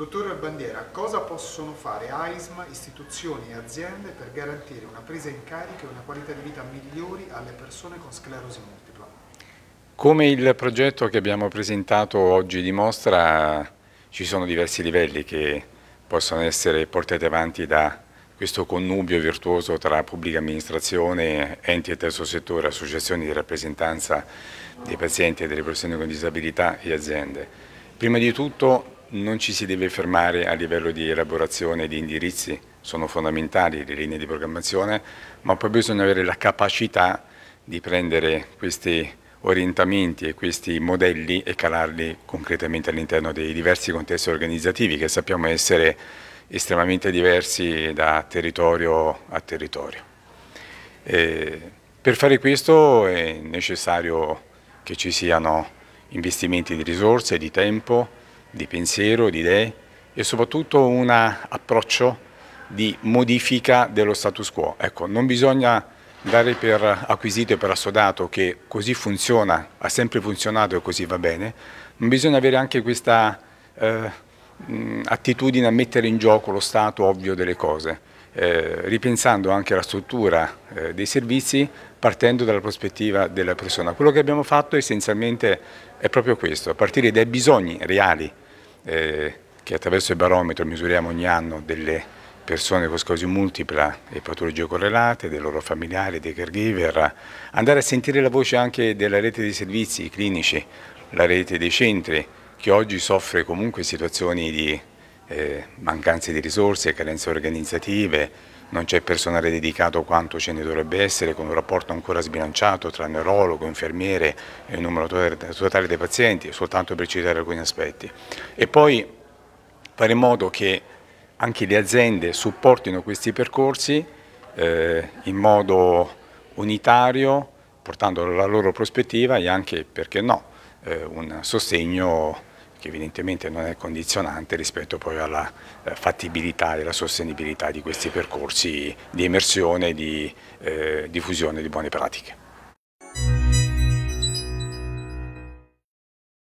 Dottor Bandiera, cosa possono fare AISM, istituzioni e aziende per garantire una presa in carico e una qualità di vita migliori alle persone con sclerosi multipla? Come il progetto che abbiamo presentato oggi dimostra, ci sono diversi livelli che possono essere portati avanti da questo connubio virtuoso tra pubblica amministrazione, enti e terzo settore, associazioni di rappresentanza dei pazienti e delle persone con disabilità e aziende. Prima di tutto non ci si deve fermare a livello di elaborazione di indirizzi, sono fondamentali le linee di programmazione, ma poi bisogna avere la capacità di prendere questi orientamenti e questi modelli e calarli concretamente all'interno dei diversi contesti organizzativi che sappiamo essere estremamente diversi da territorio a territorio. E per fare questo è necessario che ci siano investimenti di risorse, di tempo, di pensiero, di idee e soprattutto un approccio di modifica dello status quo. Ecco, non bisogna dare per acquisito e per assodato che così funziona, ha sempre funzionato e così va bene, ma bisogna avere anche questa eh, attitudine a mettere in gioco lo stato ovvio delle cose, eh, ripensando anche alla struttura eh, dei servizi partendo dalla prospettiva della persona. Quello che abbiamo fatto essenzialmente è proprio questo, a partire dai bisogni reali eh, che attraverso il barometro misuriamo ogni anno delle persone con scosi multipla e patologie correlate, dei loro familiari, dei caregiver, andare a sentire la voce anche della rete dei servizi clinici, la rete dei centri, che oggi soffre comunque situazioni di eh, mancanze di risorse, carenze organizzative, non c'è personale dedicato quanto ce ne dovrebbe essere, con un rapporto ancora sbilanciato tra neurologo, infermiere e il numero totale dei pazienti, soltanto per citare alcuni aspetti. E poi fare in modo che anche le aziende supportino questi percorsi eh, in modo unitario, portando la loro prospettiva e anche, perché no, eh, un sostegno che evidentemente non è condizionante rispetto poi alla eh, fattibilità e alla sostenibilità di questi percorsi di emersione e di eh, diffusione di buone pratiche.